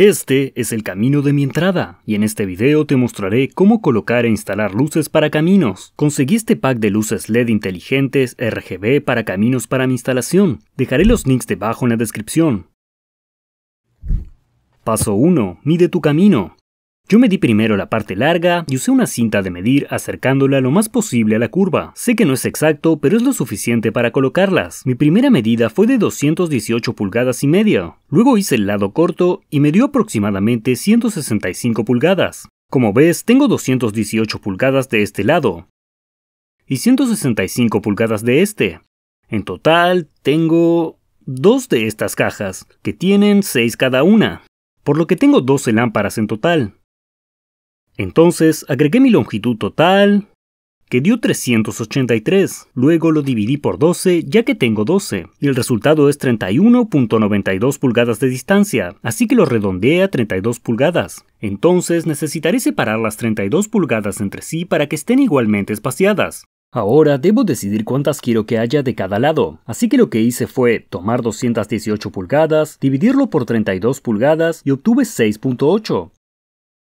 Este es el camino de mi entrada y en este video te mostraré cómo colocar e instalar luces para caminos. Conseguí este pack de luces LED inteligentes RGB para caminos para mi instalación. Dejaré los links debajo en la descripción. Paso 1. Mide tu camino. Yo medí primero la parte larga y usé una cinta de medir acercándola lo más posible a la curva. Sé que no es exacto, pero es lo suficiente para colocarlas. Mi primera medida fue de 218 pulgadas y media. Luego hice el lado corto y me dio aproximadamente 165 pulgadas. Como ves, tengo 218 pulgadas de este lado y 165 pulgadas de este. En total, tengo dos de estas cajas, que tienen 6 cada una, por lo que tengo 12 lámparas en total. Entonces agregué mi longitud total, que dio 383. Luego lo dividí por 12, ya que tengo 12, y el resultado es 31.92 pulgadas de distancia, así que lo redondeé a 32 pulgadas. Entonces necesitaré separar las 32 pulgadas entre sí para que estén igualmente espaciadas. Ahora debo decidir cuántas quiero que haya de cada lado, así que lo que hice fue tomar 218 pulgadas, dividirlo por 32 pulgadas y obtuve 6.8.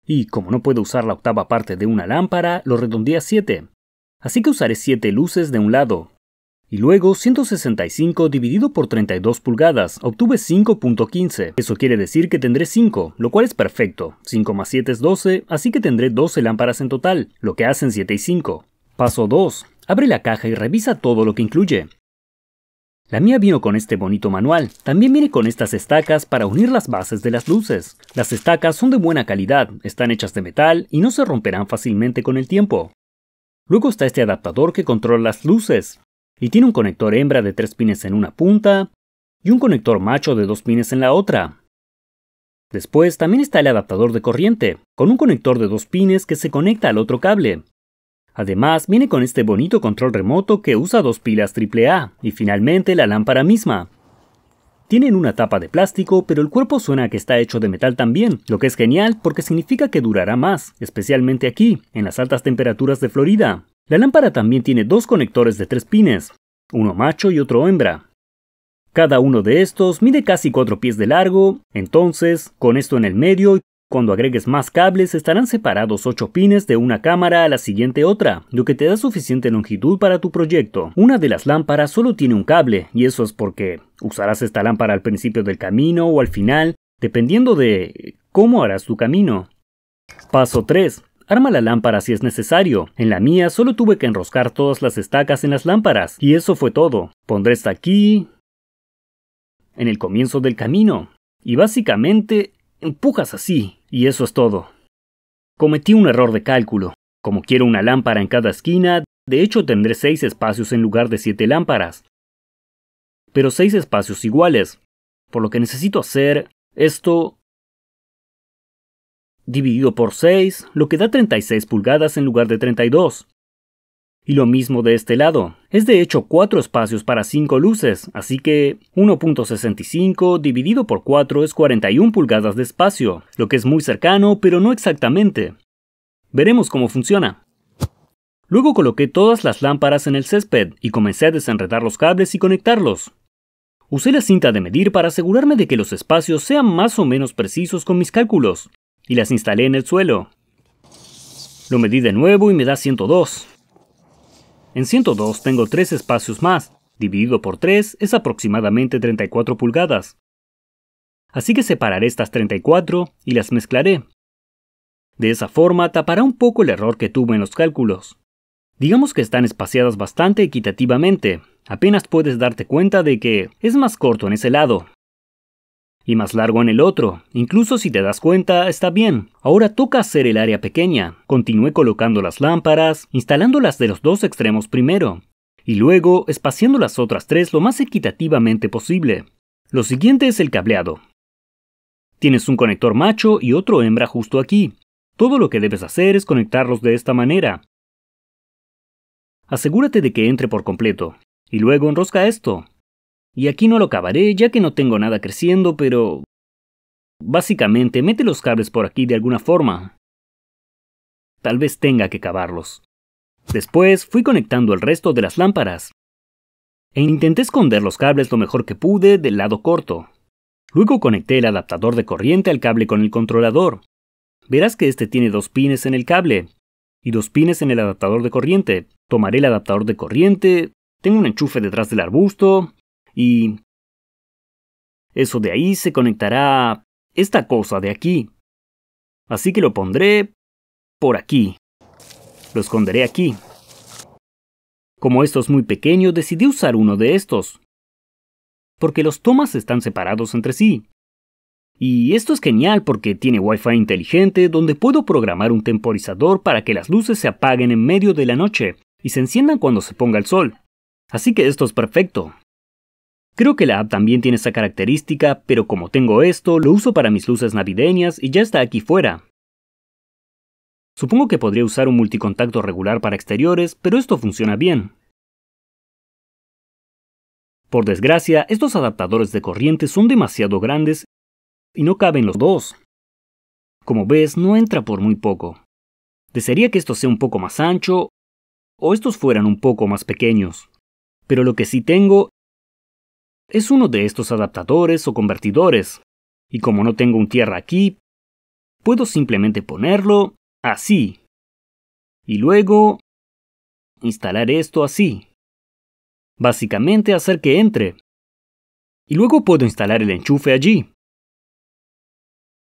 Y como no puedo usar la octava parte de una lámpara, lo redondeé a 7. Así que usaré 7 luces de un lado. Y luego 165 dividido por 32 pulgadas, obtuve 5.15. Eso quiere decir que tendré 5, lo cual es perfecto. 5 más 7 es 12, así que tendré 12 lámparas en total, lo que hacen 7 y 5. Paso 2. Abre la caja y revisa todo lo que incluye. La mía vino con este bonito manual. También viene con estas estacas para unir las bases de las luces. Las estacas son de buena calidad, están hechas de metal y no se romperán fácilmente con el tiempo. Luego está este adaptador que controla las luces. Y tiene un conector hembra de tres pines en una punta y un conector macho de dos pines en la otra. Después también está el adaptador de corriente, con un conector de dos pines que se conecta al otro cable. Además, viene con este bonito control remoto que usa dos pilas AAA y finalmente la lámpara misma. Tienen una tapa de plástico, pero el cuerpo suena que está hecho de metal también, lo que es genial porque significa que durará más, especialmente aquí, en las altas temperaturas de Florida. La lámpara también tiene dos conectores de tres pines, uno macho y otro hembra. Cada uno de estos mide casi cuatro pies de largo, entonces, con esto en el medio cuando agregues más cables, estarán separados 8 pines de una cámara a la siguiente otra, lo que te da suficiente longitud para tu proyecto. Una de las lámparas solo tiene un cable, y eso es porque usarás esta lámpara al principio del camino o al final, dependiendo de cómo harás tu camino. Paso 3. Arma la lámpara si es necesario. En la mía solo tuve que enroscar todas las estacas en las lámparas, y eso fue todo. Pondré esta aquí, en el comienzo del camino. Y básicamente Empujas así, y eso es todo. Cometí un error de cálculo. Como quiero una lámpara en cada esquina, de hecho tendré seis espacios en lugar de siete lámparas. Pero seis espacios iguales. Por lo que necesito hacer esto dividido por 6, lo que da 36 pulgadas en lugar de 32. Y lo mismo de este lado. Es de hecho 4 espacios para 5 luces, así que 1.65 dividido por 4 es 41 pulgadas de espacio, lo que es muy cercano, pero no exactamente. Veremos cómo funciona. Luego coloqué todas las lámparas en el césped y comencé a desenredar los cables y conectarlos. Usé la cinta de medir para asegurarme de que los espacios sean más o menos precisos con mis cálculos, y las instalé en el suelo. Lo medí de nuevo y me da 102. En 102 tengo 3 espacios más, dividido por 3 es aproximadamente 34 pulgadas. Así que separaré estas 34 y las mezclaré. De esa forma tapará un poco el error que tuve en los cálculos. Digamos que están espaciadas bastante equitativamente, apenas puedes darte cuenta de que es más corto en ese lado, y más largo en el otro. Incluso si te das cuenta, está bien. Ahora toca hacer el área pequeña. Continúe colocando las lámparas, instalándolas de los dos extremos primero, y luego espaciando las otras tres lo más equitativamente posible. Lo siguiente es el cableado. Tienes un conector macho y otro hembra justo aquí. Todo lo que debes hacer es conectarlos de esta manera. Asegúrate de que entre por completo, y luego enrosca esto. Y aquí no lo cavaré, ya que no tengo nada creciendo, pero... Básicamente, mete los cables por aquí de alguna forma. Tal vez tenga que cavarlos. Después fui conectando el resto de las lámparas. E intenté esconder los cables lo mejor que pude del lado corto. Luego conecté el adaptador de corriente al cable con el controlador. Verás que este tiene dos pines en el cable y dos pines en el adaptador de corriente. Tomaré el adaptador de corriente, tengo un enchufe detrás del arbusto, y... Eso de ahí se conectará a esta cosa de aquí. Así que lo pondré por aquí. Lo esconderé aquí. Como esto es muy pequeño, decidí usar uno de estos. Porque los tomas están separados entre sí. Y esto es genial porque tiene Wi-Fi inteligente donde puedo programar un temporizador para que las luces se apaguen en medio de la noche y se enciendan cuando se ponga el sol. Así que esto es perfecto, Creo que la app también tiene esa característica, pero como tengo esto, lo uso para mis luces navideñas y ya está aquí fuera. Supongo que podría usar un multicontacto regular para exteriores, pero esto funciona bien. Por desgracia, estos adaptadores de corriente son demasiado grandes y no caben los dos. Como ves, no entra por muy poco. Desearía que esto sea un poco más ancho o estos fueran un poco más pequeños. Pero lo que sí tengo es uno de estos adaptadores o convertidores, y como no tengo un tierra aquí, puedo simplemente ponerlo así. Y luego instalar esto así. Básicamente hacer que entre. Y luego puedo instalar el enchufe allí.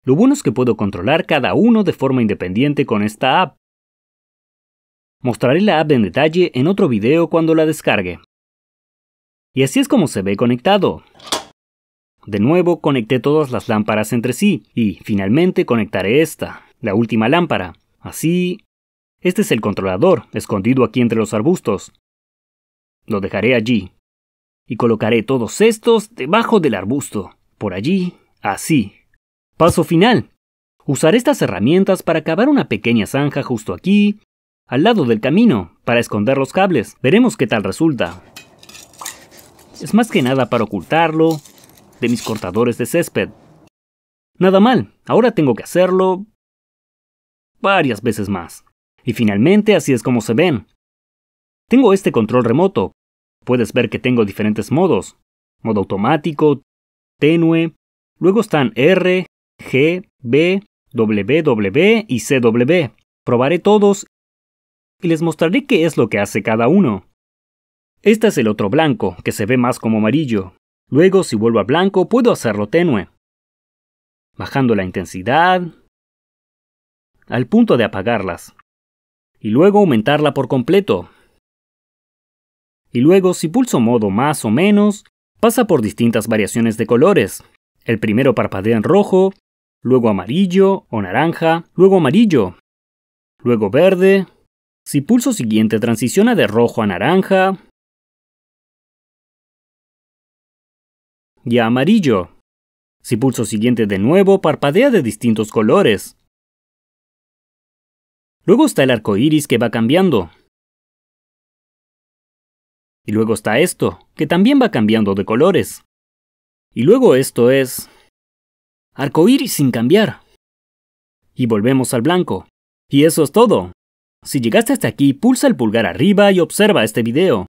Lo bueno es que puedo controlar cada uno de forma independiente con esta app. Mostraré la app en detalle en otro video cuando la descargue. Y así es como se ve conectado. De nuevo conecté todas las lámparas entre sí y finalmente conectaré esta, la última lámpara. Así... Este es el controlador, escondido aquí entre los arbustos. Lo dejaré allí. Y colocaré todos estos debajo del arbusto. Por allí, así. Paso final. Usaré estas herramientas para cavar una pequeña zanja justo aquí, al lado del camino, para esconder los cables. Veremos qué tal resulta. Es más que nada para ocultarlo de mis cortadores de césped. Nada mal, ahora tengo que hacerlo varias veces más. Y finalmente así es como se ven. Tengo este control remoto. Puedes ver que tengo diferentes modos. Modo automático, tenue, luego están R, G, B, WW y CW. Probaré todos y les mostraré qué es lo que hace cada uno. Este es el otro blanco, que se ve más como amarillo. Luego, si vuelvo a blanco, puedo hacerlo tenue. Bajando la intensidad, al punto de apagarlas. Y luego aumentarla por completo. Y luego, si pulso modo más o menos, pasa por distintas variaciones de colores. El primero parpadea en rojo, luego amarillo o naranja, luego amarillo, luego verde. Si pulso siguiente transiciona de rojo a naranja, y amarillo. Si pulso siguiente de nuevo, parpadea de distintos colores. Luego está el arco iris que va cambiando. Y luego está esto, que también va cambiando de colores. Y luego esto es. arco iris sin cambiar. Y volvemos al blanco. Y eso es todo. Si llegaste hasta aquí, pulsa el pulgar arriba y observa este video.